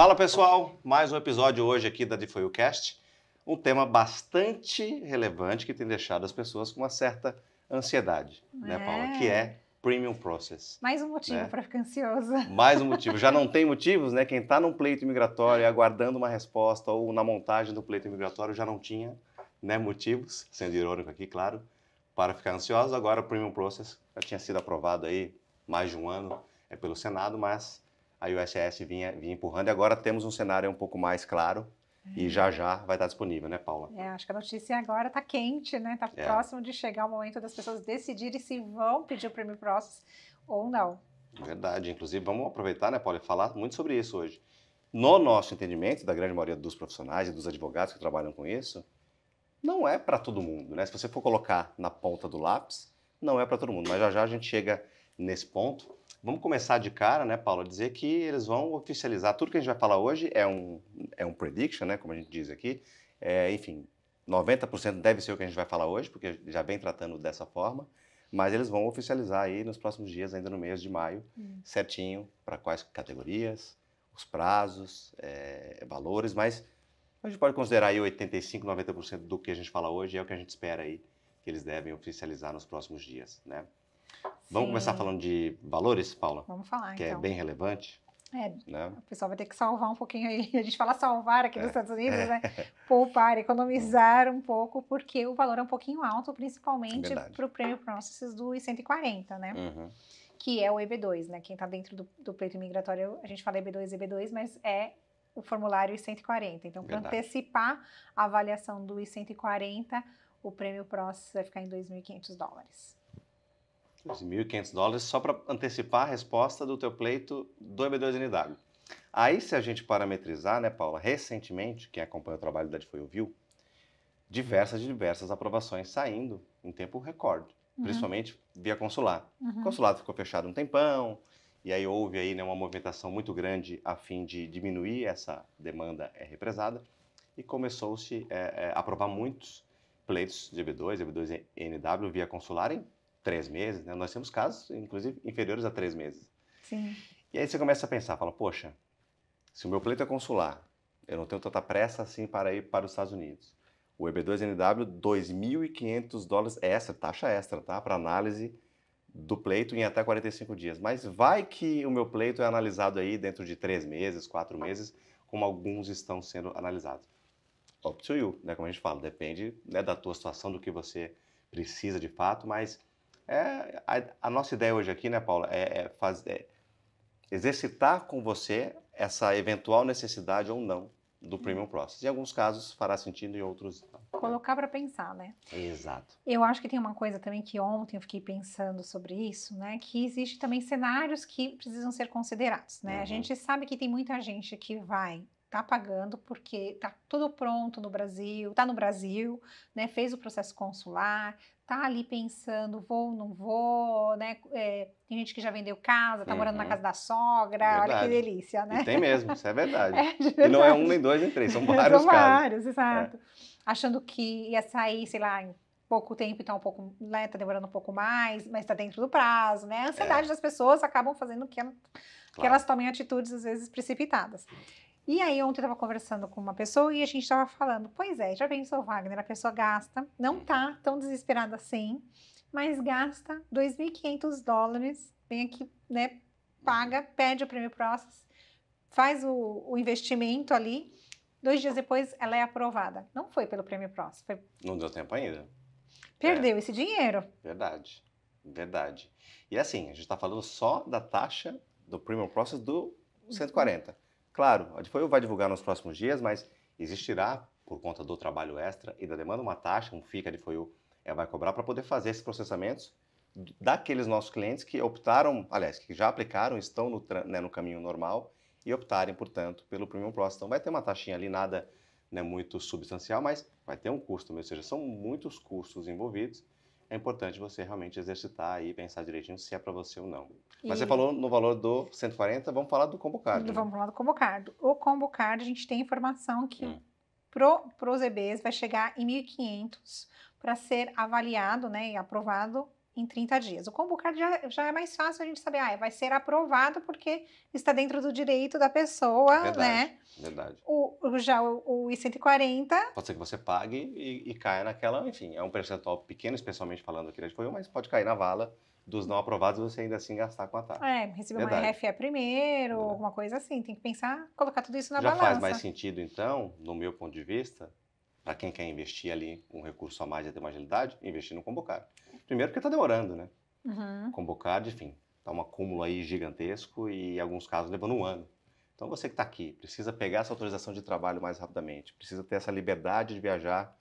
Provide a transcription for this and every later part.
Fala pessoal, mais um episódio hoje aqui da DeFoilCast, um tema bastante relevante que tem deixado as pessoas com uma certa ansiedade, né, é. né, Paula? Que é Premium Process. Mais um motivo né? para ficar ansiosa. Mais um motivo. Já não tem motivos, né? Quem está num pleito migratório e aguardando uma resposta ou na montagem do pleito migratório já não tinha né, motivos, sendo irônico aqui, claro, para ficar ansioso. Agora o Premium Process já tinha sido aprovado aí mais de um ano é pelo Senado, mas aí o vinha, vinha empurrando. E agora temos um cenário um pouco mais claro e já já vai estar disponível, né, Paula? É, acho que a notícia agora está quente, né? Está é. próximo de chegar o momento das pessoas decidirem se vão pedir o prêmio Process ou não. Verdade. Inclusive, vamos aproveitar, né, Paula, e falar muito sobre isso hoje. No nosso entendimento, da grande maioria dos profissionais e dos advogados que trabalham com isso, não é para todo mundo, né? Se você for colocar na ponta do lápis, não é para todo mundo. Mas já já a gente chega nesse ponto. Vamos começar de cara, né, Paulo, dizer que eles vão oficializar tudo que a gente vai falar hoje é um é um prediction, né, como a gente diz aqui. É, enfim, 90% deve ser o que a gente vai falar hoje, porque já vem tratando dessa forma, mas eles vão oficializar aí nos próximos dias, ainda no mês de maio, hum. certinho para quais categorias, os prazos, é, valores, mas a gente pode considerar aí 85, 90% do que a gente fala hoje é o que a gente espera aí que eles devem oficializar nos próximos dias, né? Vamos começar falando de valores, Paula? Vamos falar, Que é então. é bem relevante. É, né? o pessoal vai ter que salvar um pouquinho aí. A gente fala salvar aqui nos é. Estados Unidos, né? é. né? Poupar, economizar um pouco, porque o valor é um pouquinho alto, principalmente é para o prêmio Processes do I-140, né? Uhum. Que é o EB2, né? Quem está dentro do, do pleito migratório, a gente fala EB2, EB2, mas é o formulário I-140. Então, para antecipar a avaliação do I-140, o prêmio Process vai ficar em 2.500 dólares. 2.500 dólares só para antecipar a resposta do teu pleito do EB2NW. Aí, se a gente parametrizar, né, Paula, recentemente, quem acompanha o trabalho da DFOI ouviu, diversas diversas aprovações saindo em tempo recorde, uhum. principalmente via consular. Uhum. O consulado ficou fechado um tempão, e aí houve aí, né, uma movimentação muito grande a fim de diminuir essa demanda é, represada, e começou-se é, é, a aprovar muitos pleitos de EB2, EB2NW via consular em três meses, né? Nós temos casos, inclusive, inferiores a três meses. Sim. E aí você começa a pensar, fala, poxa, se o meu pleito é consular, eu não tenho tanta pressa assim para ir para os Estados Unidos. O EB2NW, 2.500 dólares extra, taxa extra, tá? Para análise do pleito em até 45 dias. Mas vai que o meu pleito é analisado aí dentro de três meses, quatro meses, como alguns estão sendo analisados. Up to you, né? Como a gente fala, depende né, da tua situação, do que você precisa de fato, mas é, a, a nossa ideia hoje aqui, né, Paula, é, é, faz, é exercitar com você essa eventual necessidade ou não do Premium Process. Em alguns casos fará sentido, em outros não. Colocar para pensar, né? Exato. Eu acho que tem uma coisa também que ontem eu fiquei pensando sobre isso, né? Que existe também cenários que precisam ser considerados, né? Uhum. A gente sabe que tem muita gente que vai tá pagando porque tá tudo pronto no Brasil, tá no Brasil, né, fez o processo consular, tá ali pensando, vou, não vou, né? É, tem gente que já vendeu casa, tá uhum. morando na uhum. casa da sogra, verdade. olha que delícia, né? E tem mesmo, isso é verdade. é verdade. E não é um, nem dois, nem três, são vários são vários, é. exato. É. Achando que ia sair, sei lá, em pouco tempo, então um pouco, né, tá demorando um pouco mais, mas está dentro do prazo, né? A é. ansiedade é. das pessoas acabam fazendo que, que elas tomem atitudes, às vezes, precipitadas. E aí, ontem eu estava conversando com uma pessoa e a gente estava falando: pois é, já vem seu Wagner? A pessoa gasta, não tá tão desesperada assim, mas gasta 2.500 dólares, vem aqui, né? Paga, pede o prêmio Process, faz o, o investimento ali. Dois dias depois, ela é aprovada. Não foi pelo prêmio Process. Foi... Não deu tempo ainda. Perdeu é. esse dinheiro. Verdade, verdade. E assim, a gente está falando só da taxa do Premium Process do 140. Claro, a Defoil vai divulgar nos próximos dias, mas existirá, por conta do trabalho extra e da demanda, uma taxa, um fica a DFOIL eh, vai cobrar para poder fazer esses processamentos daqueles nossos clientes que optaram, aliás, que já aplicaram, estão no, né, no caminho normal e optarem, portanto, pelo Premium Plus. Então vai ter uma taxinha ali, nada né, muito substancial, mas vai ter um custo, ou seja, são muitos custos envolvidos é importante você realmente exercitar e pensar direitinho se é para você ou não. E... Mas você falou no valor do 140, vamos falar do combo card. Né? Vamos falar do combo card. O combo card, a gente tem informação que hum. para os EBs vai chegar em 1.500 para ser avaliado né, e aprovado em 30 dias. O convocar já, já é mais fácil a gente saber, ah, vai ser aprovado porque está dentro do direito da pessoa, verdade, né? Verdade. O, já o, o I-140. Pode ser que você pague e, e caia naquela, enfim, é um percentual pequeno, especialmente falando aqui de foi, mas pode cair na vala dos não aprovados você ainda assim gastar com a taxa. É, receber uma RFE primeiro, Verdade. alguma coisa assim. Tem que pensar, colocar tudo isso na Já balança. Já faz mais sentido, então, no meu ponto de vista, para quem quer investir ali um recurso a mais e ter uma agilidade, investir no Convocar. Primeiro porque está demorando, né? Uhum. Convocar, enfim, tá um acúmulo aí gigantesco e em alguns casos levando um ano. Então você que está aqui precisa pegar essa autorização de trabalho mais rapidamente, precisa ter essa liberdade de viajar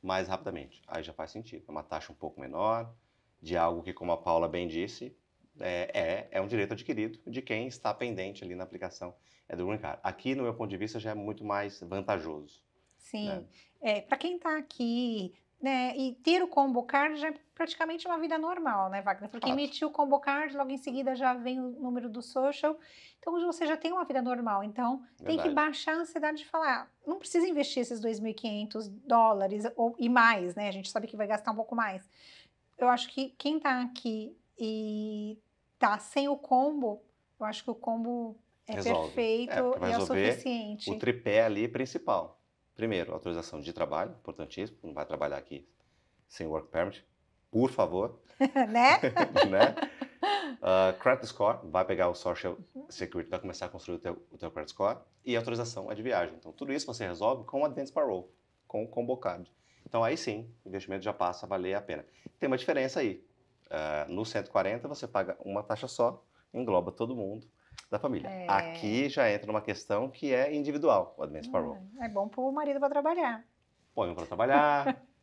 mais rapidamente. Aí já faz sentido, é uma taxa um pouco menor de algo que, como a Paula bem disse, é, é, é um direito adquirido de quem está pendente ali na aplicação é do Green Card. Aqui, no meu ponto de vista, já é muito mais vantajoso. Sim. Né? É, para quem está aqui né, e ter o combo card já é praticamente uma vida normal, né, Wagner? Porque claro. emitiu o combo card, logo em seguida já vem o número do social. Então você já tem uma vida normal. Então Verdade. tem que baixar a ansiedade de falar, ah, não precisa investir esses 2.500 dólares ou, e mais, né? A gente sabe que vai gastar um pouco mais. Eu acho que quem tá aqui e tá sem o combo, eu acho que o combo é Resolve. perfeito é, e é o suficiente. O tripé ali principal. Primeiro, autorização de trabalho, importantíssimo, não vai trabalhar aqui sem work permit, por favor. né? né? Uh, credit score, vai pegar o social security, vai começar a construir o teu, o teu credit score e autorização é de viagem. Então, tudo isso você resolve com advance parole, com, com bocado. Então, aí sim, o investimento já passa a valer a pena. Tem uma diferença aí. Uh, no 140, você paga uma taxa só, engloba todo mundo da família. É. Aqui já entra uma questão que é individual, o Advance Parole. Ah, é bom para o marido pra trabalhar. Põe um pra trabalhar,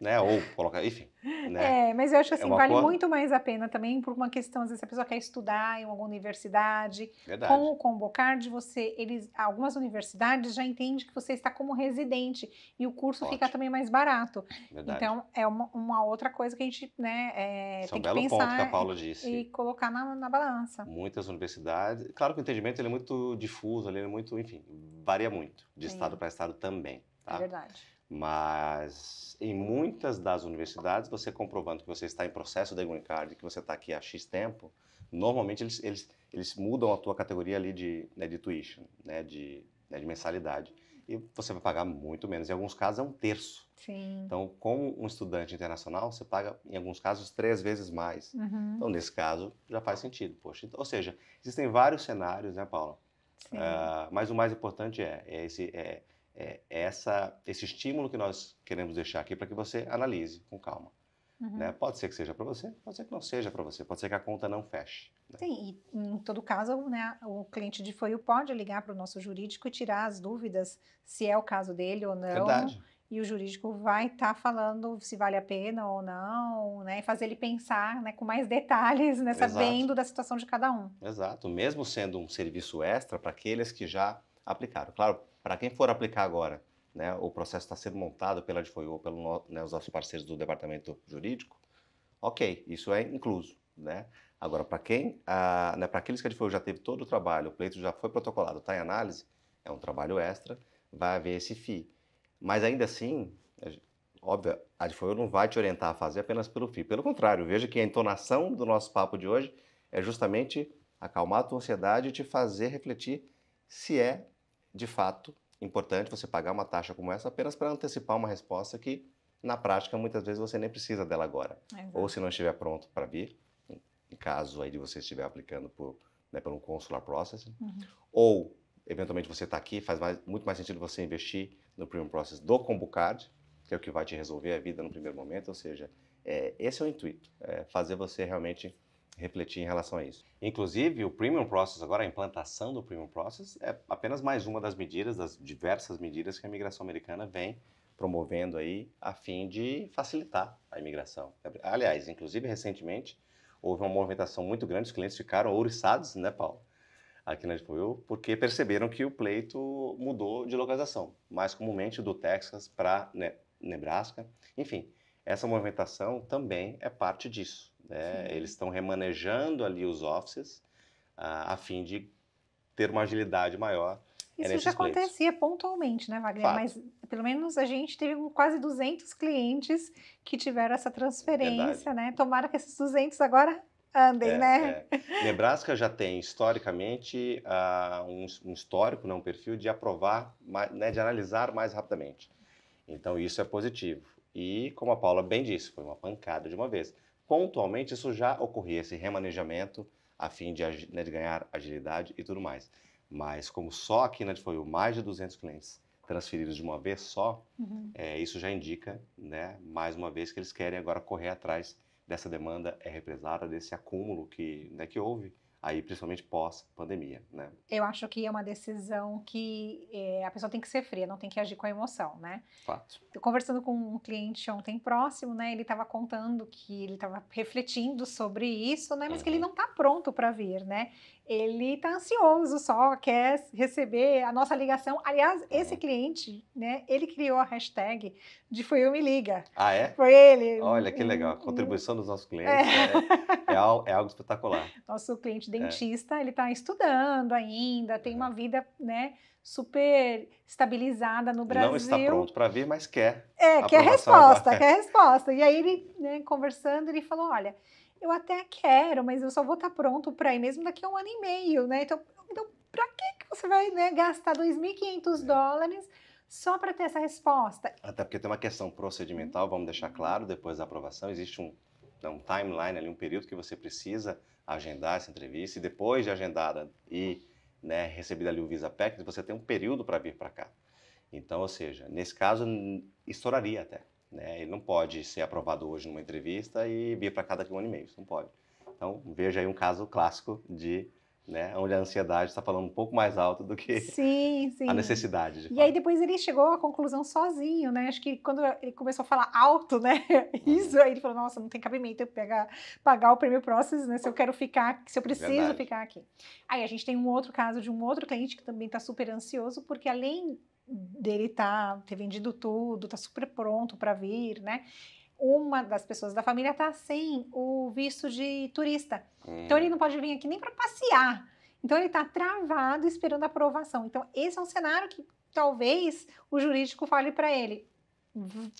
né? Ou colocar, enfim. Né? É, mas eu acho é assim, é vale muito mais a pena também por uma questão, às vezes a pessoa quer estudar em alguma universidade. Verdade. Com, com o Bocardi, você, eles, algumas universidades já entendem que você está como residente e o curso Ótimo. fica também mais barato. Verdade. Então, é uma, uma, outra coisa que a gente, né, é, São é tem que pensar ponto que a Paula disse. e colocar na, na balança. Muitas universidades, claro que o entendimento ele é muito difuso, ele é muito, enfim, varia muito de Sim. estado para estado também. Tá? É verdade. Mas em muitas das universidades, você comprovando que você está em processo da card, que você está aqui há X tempo, normalmente eles, eles, eles mudam a tua categoria ali de, né, de tuition, né, de, né, de mensalidade. E você vai pagar muito menos. Em alguns casos é um terço. Sim. Então, como um estudante internacional, você paga, em alguns casos, três vezes mais. Uhum. Então, nesse caso, já faz sentido. Poxa. Então, ou seja, existem vários cenários, né, Paula? Sim. Uh, mas o mais importante é, é, esse, é é, essa, esse estímulo que nós queremos deixar aqui para que você analise com calma. Uhum. Né? Pode ser que seja para você, pode ser que não seja para você, pode ser que a conta não feche. Né? Sim, e em todo caso, né, o cliente de foio pode ligar para o nosso jurídico e tirar as dúvidas se é o caso dele ou não. Verdade. E o jurídico vai estar tá falando se vale a pena ou não, né? E fazer ele pensar né, com mais detalhes, né, sabendo da situação de cada um. Exato, mesmo sendo um serviço extra para aqueles que já aplicaram. Claro, para quem for aplicar agora, né, o processo está sendo montado pela Adfoio ou pelos né, nossos parceiros do departamento jurídico, ok, isso é incluso, né? Agora, para quem, ah, né, para aqueles que a Adfoio já teve todo o trabalho, o pleito já foi protocolado, está em análise, é um trabalho extra, vai haver esse FII. Mas ainda assim, óbvio, a Adfoio não vai te orientar a fazer apenas pelo FII. Pelo contrário, veja que a entonação do nosso papo de hoje é justamente acalmar a tua ansiedade e te fazer refletir se é de fato, importante você pagar uma taxa como essa apenas para antecipar uma resposta que, na prática, muitas vezes você nem precisa dela agora. Exato. Ou se não estiver pronto para vir, em caso aí de você estiver aplicando por, né, por um consular processing, uhum. ou eventualmente você está aqui, faz mais, muito mais sentido você investir no premium process do Combucard, que é o que vai te resolver a vida no primeiro momento, ou seja, é, esse é o intuito, é fazer você realmente refletir em relação a isso. Inclusive, o Premium Process, agora a implantação do Premium Process, é apenas mais uma das medidas, das diversas medidas que a imigração americana vem promovendo aí a fim de facilitar a imigração. Aliás, inclusive recentemente, houve uma movimentação muito grande, os clientes ficaram ouriçados, né, Paulo? Aqui na Expo porque perceberam que o pleito mudou de localização, mais comumente do Texas para Nebraska. Enfim, essa movimentação também é parte disso. Né? Eles estão remanejando ali os offices a, ah, a fim de ter uma agilidade maior isso já acontecia pontualmente, né, Wagner? Fato. Mas pelo menos a gente teve quase 200 clientes que tiveram essa transferência, Verdade. né? Tomara que esses 200 agora andem, é, né? É. Nebraska já tem historicamente uh, um, um, histórico, né, um perfil de aprovar, né, de analisar mais rapidamente. Então isso é positivo. E como a Paula bem disse, foi uma pancada de uma vez pontualmente isso já ocorria, esse remanejamento a fim de, né, de ganhar agilidade e tudo mais. Mas como só aqui na né, foi mais de 200 clientes transferidos de uma vez só, uhum. é, isso já indica, né, mais uma vez, que eles querem agora correr atrás dessa demanda é represada, desse acúmulo que, né, que houve aí principalmente pós-pandemia, né? Eu acho que é uma decisão que é, a pessoa tem que ser fria, não tem que agir com a emoção, né? Fato. Eu conversando com um cliente ontem próximo, né? Ele estava contando que ele estava refletindo sobre isso, né? Mas uhum. que ele não está pronto para vir, né? ele está ansioso só, quer receber a nossa ligação. Aliás, é. esse cliente, né, ele criou a hashtag de foi Eu Me Liga. Ah, é? Foi ele. Olha, que legal. A uhum. contribuição dos nossos clientes é, né? é, é, algo, é algo, espetacular. Nosso cliente é. dentista, ele está estudando ainda, tem uhum. uma vida, né, super estabilizada no Brasil. Não está pronto para vir, mas quer. É, quer resposta, quer resposta. E aí ele, né, conversando, ele falou, olha eu até quero, mas eu só vou estar pronto para ir mesmo daqui a um ano e meio, né? Então, então para que você vai né, gastar 2.500 é. dólares só para ter essa resposta? Até porque tem uma questão procedimental, uhum. vamos deixar claro, depois da aprovação, existe um, né, um timeline ali, um período que você precisa agendar essa entrevista e depois de agendada e né, recebida ali o Visa PEC, você tem um período para vir para cá. Então, ou seja, nesse caso, estouraria até. Né? Ele não pode ser aprovado hoje numa entrevista e vir para cá daqui um ano e meio, isso não pode. Então, veja aí um caso clássico de né, onde a ansiedade está falando um pouco mais alto do que sim, sim. a necessidade. e aí depois ele chegou à conclusão sozinho, né? Acho que quando ele começou a falar alto, né? Uhum. Isso uhum. aí ele falou: Nossa, não tem cabimento eu pegar, pagar o prêmio Process, né? Se eu quero ficar, se eu preciso Verdade. ficar aqui. Aí a gente tem um outro caso de um outro cliente que também está super ansioso porque além dele tá ter vendido tudo, tá super pronto para vir, né? Uma das pessoas da família tá sem o visto de turista. Hum. Então ele hum. não pode vir aqui nem para passear. Então ele tá travado esperando a aprovação. Então esse é um cenário que talvez o jurídico fale para ele,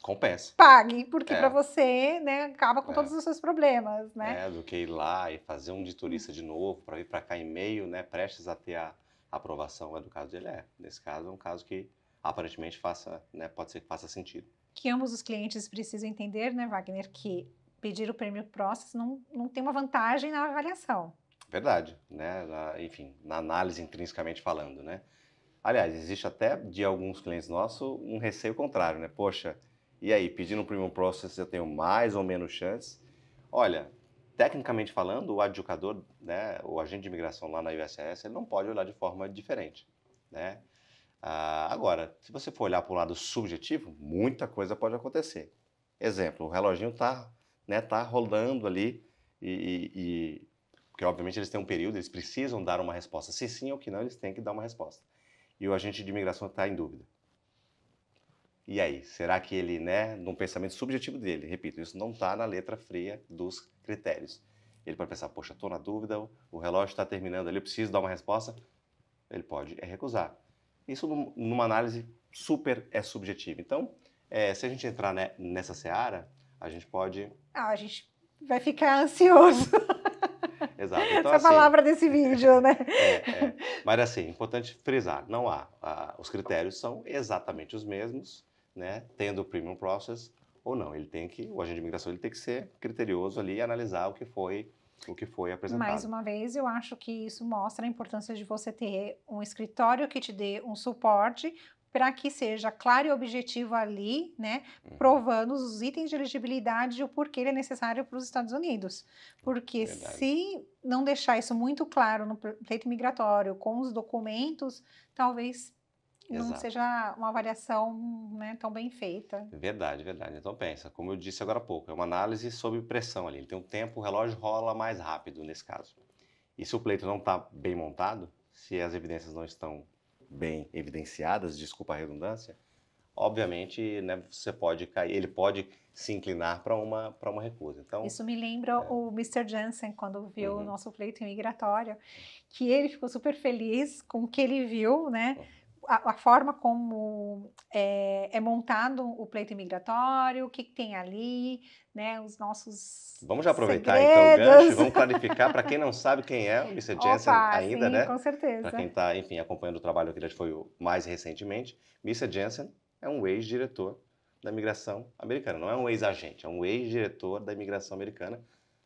compensa. Pague, porque é. para você, né, acaba com é. todos os seus problemas, né? É, do que ir lá e fazer um de turista de novo para vir para cá em meio, né, prestes a ter a aprovação, é do caso dele é. Nesse caso é um caso que aparentemente faça, né, pode ser que faça sentido. Que ambos os clientes precisam entender, né, Wagner, que pedir o prêmio Process não, não tem uma vantagem na avaliação. Verdade, né? Na, enfim, na análise intrinsecamente falando, né? Aliás, existe até de alguns clientes nossos um receio contrário, né? Poxa, e aí, pedindo o prêmio process eu tenho mais ou menos chance? Olha, tecnicamente falando, o adjudicador, né, o agente de imigração lá na USS, ele não pode olhar de forma diferente, né? Ah, agora, se você for olhar para o lado subjetivo, muita coisa pode acontecer. Exemplo, o reloginho está né, tá rolando ali e, e, porque obviamente eles têm um período, eles precisam dar uma resposta. Se sim ou que não, eles têm que dar uma resposta. E o agente de imigração está em dúvida. E aí, será que ele, né, num pensamento subjetivo dele, repito, isso não está na letra fria dos critérios. Ele pode pensar, poxa, estou na dúvida, o relógio está terminando ali, eu preciso dar uma resposta. Ele pode é, recusar. Isso numa análise super é subjetiva. Então, é, se a gente entrar né, nessa seara, a gente pode. Ah, a gente vai ficar ansioso. Exato. Então, Essa é assim, palavra desse vídeo, né? É, é. Mas assim, importante frisar, não há. Ah, os critérios são exatamente os mesmos, né? Tendo o premium process ou não. Ele tem que, o agente de imigração ele tem que ser criterioso ali e analisar o que foi o que foi apresentado. Mais uma vez, eu acho que isso mostra a importância de você ter um escritório que te dê um suporte para que seja claro e objetivo ali, né, uhum. provando os itens de elegibilidade e o porquê ele é necessário para os Estados Unidos. Porque Verdade. se não deixar isso muito claro no pleito migratório, com os documentos, talvez não seja uma avaliação né, tão bem feita. Verdade, verdade. Então pensa, como eu disse agora há pouco, é uma análise sob pressão ali. Ele tem um tempo, o relógio rola mais rápido nesse caso. E se o pleito não está bem montado, se as evidências não estão bem evidenciadas, desculpa a redundância, obviamente né, você pode cair, ele pode se inclinar para uma para uma recusa. Então isso me lembra é. o Mr. Jansen quando viu uhum. o nosso pleito imigratório, que ele ficou super feliz com o que ele viu, né? Uhum a, a forma como é, é, montado o pleito imigratório, o que, que, tem ali, né, os nossos. Vamos já aproveitar segredos. então o gancho, vamos clarificar para quem não sabe quem é o Mr. Jensen Opa, ainda, sim, né? Com certeza. Para quem está, enfim, acompanhando o trabalho que ele foi mais recentemente, Mr. Jensen é um ex-diretor da imigração americana. Não é um ex-agente, é um ex-diretor da imigração americana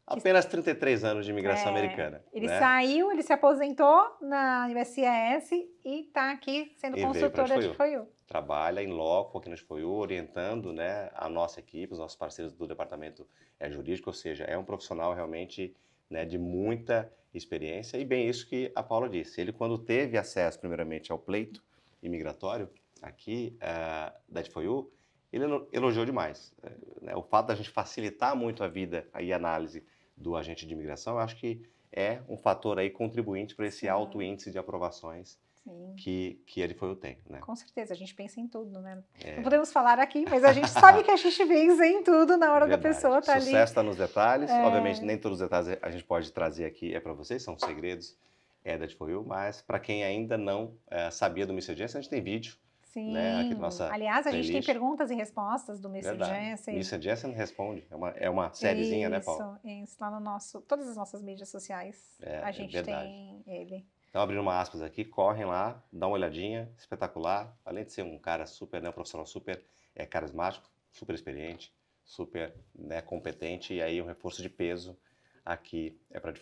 Apenas 33 anos de imigração é, americana. Ele né? saiu, ele se aposentou na USCIS e está aqui sendo consultor da de FOIU. Trabalha em loco aqui na FOIU, orientando né, a nossa equipe, os nossos parceiros do departamento é, jurídico, ou seja, é um profissional realmente né, de muita experiência. E bem, isso que a Paula disse, ele quando teve acesso primeiramente ao pleito imigratório aqui uh, da FOIU, ele elogiou demais. Eh, né, o fato da gente facilitar muito a vida e a análise do agente de imigração, eu acho que é um fator aí contribuinte para esse Sim. alto índice de aprovações Sim. que, que ele foi o tem, né? Com certeza, a gente pensa em tudo, né? É. Não podemos falar aqui, mas a gente sabe que a gente pensa em tudo na hora Verdade. da pessoa estar tá ali. Sucesso está nos detalhes, é. obviamente nem todos os detalhes a gente pode trazer aqui é para vocês, são segredos é da For You, mas para quem ainda não é, sabia do Mr. Jensen, a gente tem vídeo Sim. Né, nossa Aliás, a playlist. gente tem perguntas e respostas do Mr. Verdade. Jensen. Mr. Jensen responde. É uma, é uma sériezinha, né, Paulo? Isso, lá no nosso. Todas as nossas mídias sociais é, a é gente é tem ele. Então, abrindo uma aspas aqui, correm lá, dá uma olhadinha, espetacular. Além de ser um cara super, né, um profissional super é, carismático, super experiente, super né, competente, e aí um reforço de peso aqui é para a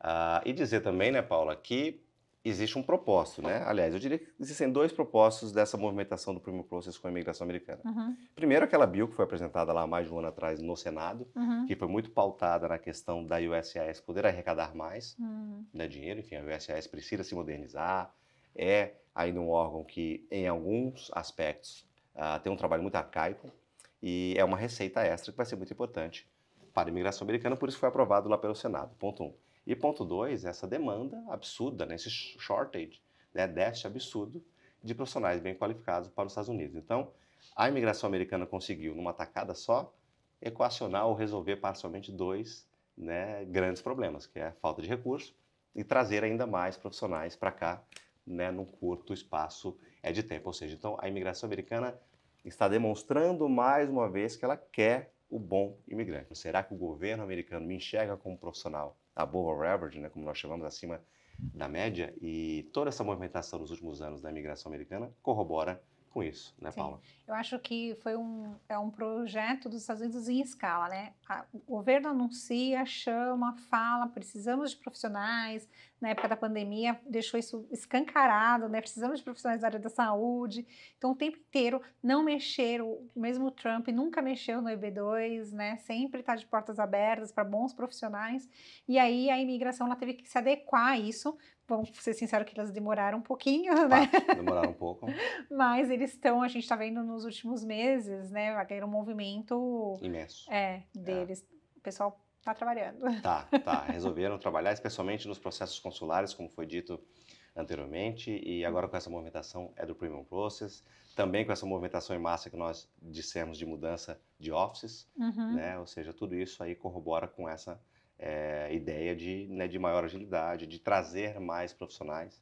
Ah, e dizer também, né, Paula, que existe um propósito, né? Aliás, eu diria que existem dois propósitos dessa movimentação do primeiro Process com a imigração americana. Uhum. Primeiro, aquela bill que foi apresentada lá mais de um ano atrás no Senado, uhum. que foi muito pautada na questão da USAS poder arrecadar mais uhum. né, dinheiro. Enfim, a USAS precisa se modernizar, é ainda um órgão que, em alguns aspectos, uh, tem um trabalho muito arcaico e é uma receita extra que vai ser muito importante para a imigração americana, por isso foi aprovado lá pelo Senado. Ponto 1. Um. E ponto dois, essa demanda absurda, né, esse shortage, né, déficit absurdo de profissionais bem qualificados para os Estados Unidos. Então, a imigração americana conseguiu, numa tacada só, equacionar ou resolver parcialmente dois né, grandes problemas, que é a falta de recurso e trazer ainda mais profissionais para cá né, num curto espaço é, de tempo. Ou seja, então a imigração americana está demonstrando mais uma vez que ela quer o bom imigrante. Será que o governo americano me enxerga como profissional above average, né, como nós chamamos, acima da média, e toda essa movimentação nos últimos anos da imigração americana corrobora com isso, né, Sim. Paula? Eu acho que foi um, é um projeto dos Estados Unidos em escala, né? A, o governo anuncia, chama, fala, precisamos de profissionais. Na época da pandemia, deixou isso escancarado, né? Precisamos de profissionais da área da saúde. Então, o tempo inteiro, não mexeram, mesmo o Trump nunca mexeu no EB2, né? Sempre está de portas abertas para bons profissionais. E aí, a imigração ela teve que se adequar a isso, vamos ser sinceros que elas demoraram um pouquinho, né? Ah, demoraram um pouco. Mas eles estão, a gente está vendo nos últimos meses, né? Era um movimento imenso. É, é. deles. É. O pessoal está trabalhando. Tá, tá. Resolveram trabalhar, especialmente nos processos consulares, como foi dito anteriormente, e agora com essa movimentação é do Premium Process, também com essa movimentação em massa que nós dissemos de mudança de offices, uhum. né? Ou seja, tudo isso aí corrobora com essa é, ideia de, né, de maior agilidade, de trazer mais profissionais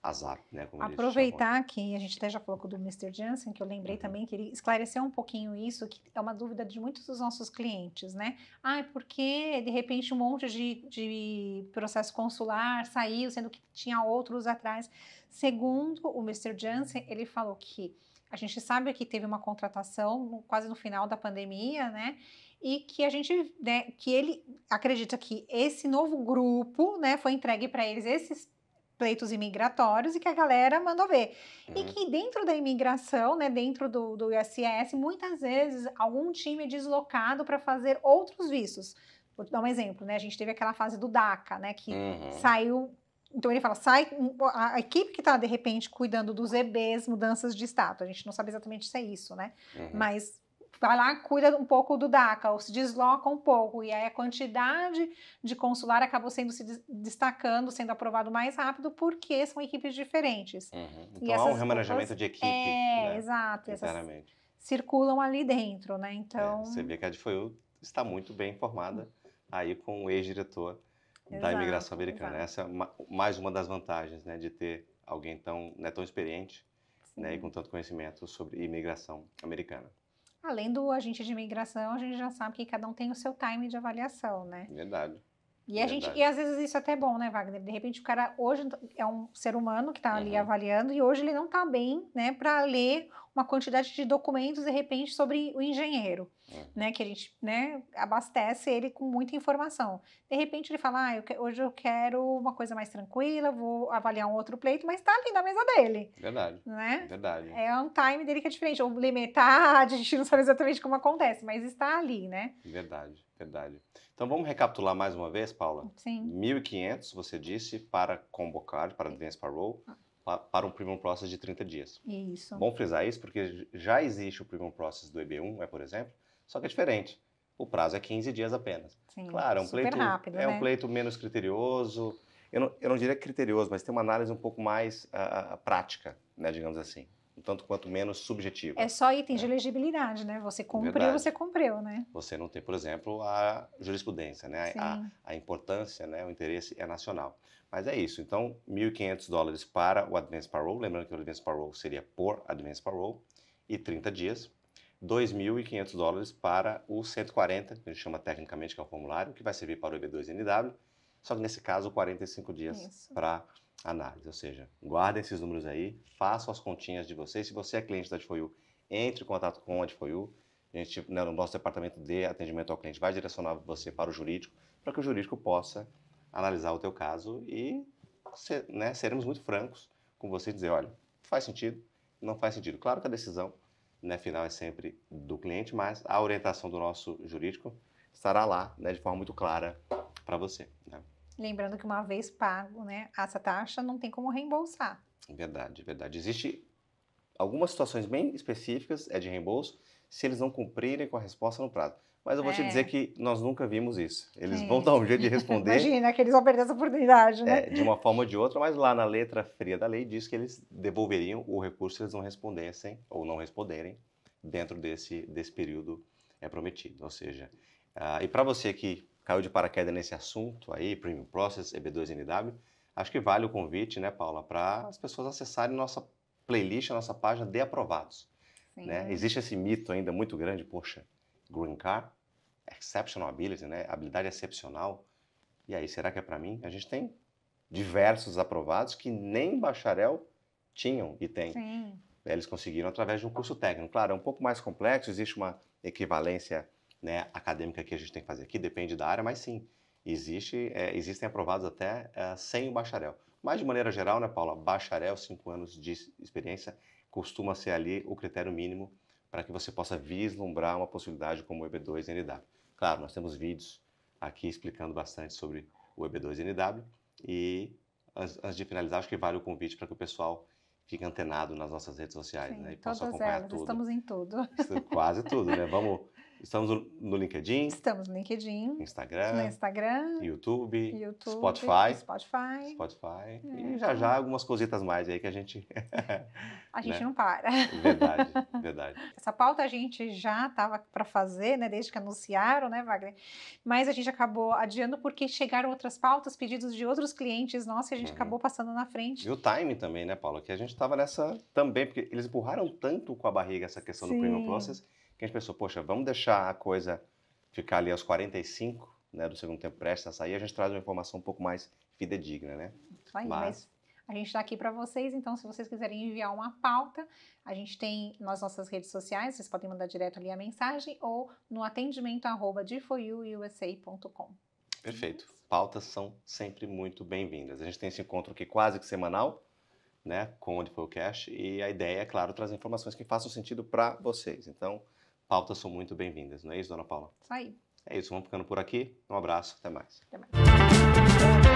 às Zap Né, Aproveitar que a gente até já falou com o do Mr. Jansen, que eu lembrei uhum. também, que ele esclareceu um pouquinho isso, que é uma dúvida de muitos dos nossos clientes, né? Ah, é porque de repente um monte de, de processo consular saiu, sendo que tinha outros atrás. Segundo o Mr. Jansen, ele falou que a gente sabe que teve uma contratação quase no final da pandemia, né? e que a gente, né, que ele acredita que esse novo grupo, né, foi entregue para eles esses pleitos imigratórios e que a galera mandou ver. Uhum. E que dentro da imigração, né, dentro do, do ISS, muitas vezes algum time é deslocado para fazer outros vistos. Vou te dar um exemplo, né? A gente teve aquela fase do DACA, né? Que uhum. saiu. Então ele fala, sai a equipe que está de repente cuidando dos EBs, mudanças de status. A gente não sabe exatamente se é isso, né? Uhum. Mas vai lá, cuida um pouco do DACA, ou se desloca um pouco, e aí a quantidade de consular acabou sendo se destacando, sendo aprovado mais rápido, porque são equipes diferentes. Uhum. Então e há um remanejamento de equipe. É, né? exato. Exatamente. Circulam ali dentro, né? Então. É, você vê que a DFOU está muito bem informada aí com o ex-diretor da imigração americana. Né, exato. Essa é uma, mais uma das vantagens, né, de ter alguém tão, né, tão experiente, né, e com tanto conhecimento sobre imigração americana. Além do agente de imigração, a gente já sabe que cada um tem o seu time de avaliação, né? Verdade. E, a Verdade. gente, e às vezes isso é até bom, né, Wagner? De repente o cara hoje é um ser humano que está ali uhum. avaliando e hoje ele não está bem, né, para ler uma quantidade de documentos de repente sobre o engenheiro, é. né? Que a gente, né, abastece ele com muita informação. De repente ele fala, ah, eu que, hoje eu quero uma coisa mais tranquila, vou avaliar um outro pleito, mas tá ali na mesa dele. Verdade. Né? Verdade. É um time dele que é diferente, ou é metade, a gente não sabe exatamente como acontece, mas está ali, né? Verdade, verdade. Então vamos recapitular mais uma vez, Paula. Sim. 1.500, você disse, para convocar, para advance parole. Ah para um premium process de 30 dias. Isso. Bom frisar isso porque já existe o premium process do EB1, é por exemplo, só que é diferente. O prazo é 15 dias apenas. Sim, claro, é um pleito rápido, é né? um pleito menos criterioso. Eu não, eu não diria criterioso, mas tem uma análise um pouco mais uh, prática, né, digamos assim um tanto quanto menos subjetiva. É só item é. de elegibilidade, né? Você cumpriu, Verdade. você cumpriu, né? Você não tem, por exemplo, a jurisprudência, né? A, a, importância, né? o interesse é nacional. Mas é isso. Então, 1.500 dólares para o Advance Parole, lembrando que o Advance Parole seria por Advance Parole, e 30 dias. 2.500 dólares para o 140, que a gente chama tecnicamente que é o formulário, que vai servir para o EB2NW, só que nesse caso 45 dias para análise. Ou seja, guardem esses números aí, façam as continhas de vocês. Se você é cliente da Adfoiu, entre em contato com a Adfoiu. A gente, né, no nosso departamento de atendimento ao cliente, vai direcionar você para o jurídico, para que o jurídico possa analisar o teu caso e ser, né, seremos muito francos com você e dizer, olha, faz sentido, não faz sentido. Claro que a decisão né, final é sempre do cliente, mas a orientação do nosso jurídico estará lá né, de forma muito clara para você. Né? Lembrando que uma vez pago né, essa taxa, não tem como reembolsar. Verdade, verdade. Existe algumas situações bem específicas, é de reembolso, se eles não cumprirem com a resposta no prazo. Mas eu vou é. te dizer que nós nunca vimos isso. Eles é. vão dar um jeito de responder. Imagina, que eles vão perder essa oportunidade, né? É, de uma forma ou de outra, mas lá na letra fria da lei diz que eles devolveriam o recurso se eles não respondessem ou não responderem dentro desse, desse período é prometido. Ou seja, uh, e para você que caiu de paraquedas nesse assunto aí, Premium Process, EB2NW, acho que vale o convite, né, Paula, para as pessoas acessarem nossa playlist, a nossa página de aprovados. Né? Existe esse mito ainda muito grande, poxa, Green Car, Exceptional Ability, né? habilidade excepcional, e aí, será que é para mim? A gente tem diversos aprovados que nem bacharel tinham e tem. Sim. Eles conseguiram através de um curso técnico. Claro, é um pouco mais complexo, existe uma equivalência né, acadêmica que a gente tem que fazer aqui, depende da área, mas sim, existe, é, existem aprovados até é, sem o bacharel. Mas, de maneira geral, né, Paula, bacharel, cinco anos de experiência, costuma ser ali o critério mínimo para que você possa vislumbrar uma possibilidade como o EB2NW. Claro, nós temos vídeos aqui explicando bastante sobre o EB2NW e, antes de finalizar, acho que vale o convite para que o pessoal fique antenado nas nossas redes sociais Sim, né, e possa acompanhar elas, tudo. estamos em tudo. Quase tudo, né? Vamos Estamos no LinkedIn. Estamos no LinkedIn. Instagram. No Instagram. YouTube. YouTube Spotify. Spotify. Spotify. É. E então já já algumas cositas mais aí que a gente. a gente né? não para. Verdade, verdade. Essa pauta a gente já estava para fazer, né? Desde que anunciaram, né, Wagner? Mas a gente acabou adiando porque chegaram outras pautas, pedidos de outros clientes nossos e a gente uhum. acabou passando na frente. E o time também, né, Paula? Que a gente estava nessa também, porque eles empurraram tanto com a barriga essa questão Sim. do Premium Process que a gente pensou, poxa, vamos deixar a coisa ficar ali aos 45 né, do segundo tempo prestes a sair, a gente traz uma informação um pouco mais fidedigna, né? Isso mas... mas... A gente está aqui para vocês, então se vocês quiserem enviar uma pauta, a gente tem nas nossas redes sociais, vocês podem mandar direto ali a mensagem ou no atendimento arroba defoyuusa.com. Perfeito. Pautas são sempre muito bem-vindas. A gente tem esse encontro aqui quase que semanal, né, com o Defocast, e a ideia é, claro, trazer informações que façam sentido para vocês. Então, pautas são muito bem-vindas, não é isso, dona Paula? Isso aí. É isso, vamos ficando por aqui. Um abraço, até mais. Até mais.